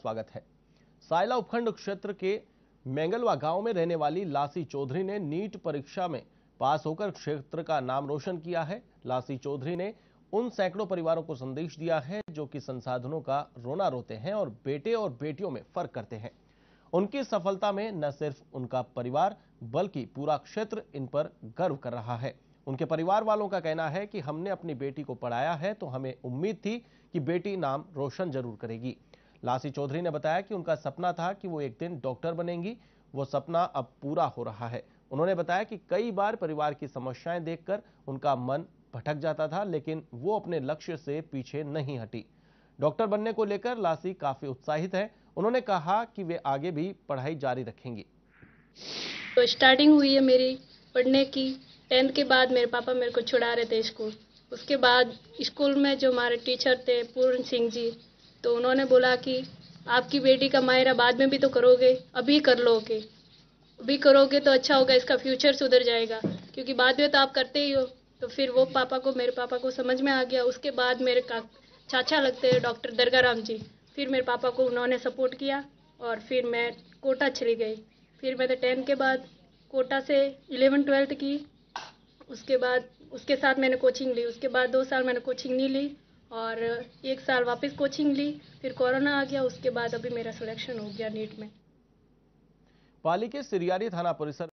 स्वागत है सायला उपखंड क्षेत्र के मैंगलवा गांव में रहने वाली लासी चौधरी ने नीट परीक्षा में पास होकर क्षेत्र का नाम रोशन किया है लासी चौधरी ने उन सैकड़ों परिवारों को संदेश दिया है जो कि संसाधनों का रोना रोते हैं और बेटे और बेटियों में फर्क करते हैं उनकी सफलता में न सिर्फ उनका परिवार बल्कि पूरा क्षेत्र इन पर गर्व कर रहा है उनके परिवार वालों का कहना है कि हमने अपनी बेटी को पढ़ाया है तो हमें उम्मीद थी कि बेटी नाम रोशन जरूर करेगी लासी चौधरी ने बताया कि उनका सपना था कि वो एक दिन डॉक्टर बनेंगी वो सपना अब पूरा हो रहा है उन्होंने बताया कि कई बार परिवार की समस्याएं देखकर उनका मन भटक जाता था लेकिन वो अपने लक्ष्य से पीछे नहीं हटी डॉक्टर बनने को लेकर लासी काफी उत्साहित है उन्होंने कहा कि वे आगे भी पढ़ाई जारी रखेंगी तो स्टार्टिंग हुई है मेरी पढ़ने की टेंथ के बाद मेरे पापा मेरे को छुड़ा रहे थे स्कूल उसके बाद स्कूल में जो हमारे टीचर थे पूर्ण सिंह जी तो उन्होंने बोला कि आपकी बेटी का मायरा बाद में भी तो करोगे अभी कर लोगे अभी करोगे तो अच्छा होगा इसका फ्यूचर सुधर जाएगा क्योंकि बाद में तो आप करते ही हो तो फिर वो पापा को मेरे पापा को समझ में आ गया उसके बाद मेरे का चाचा लगते हैं डॉक्टर दरगाराम जी फिर मेरे पापा को उन्होंने सपोर्ट किया और फिर मैं कोटा चली गई फिर मैंने टेन तो के बाद कोटा से इलेवन ट्वेल्थ की उसके बाद उसके साथ मैंने कोचिंग ली उसके बाद दो साल मैंने कोचिंग नहीं ली और एक साल वापस कोचिंग ली फिर कोरोना आ गया उसके बाद अभी मेरा सिलेक्शन हो गया नीट में पाली के सिरियारी थाना परिसर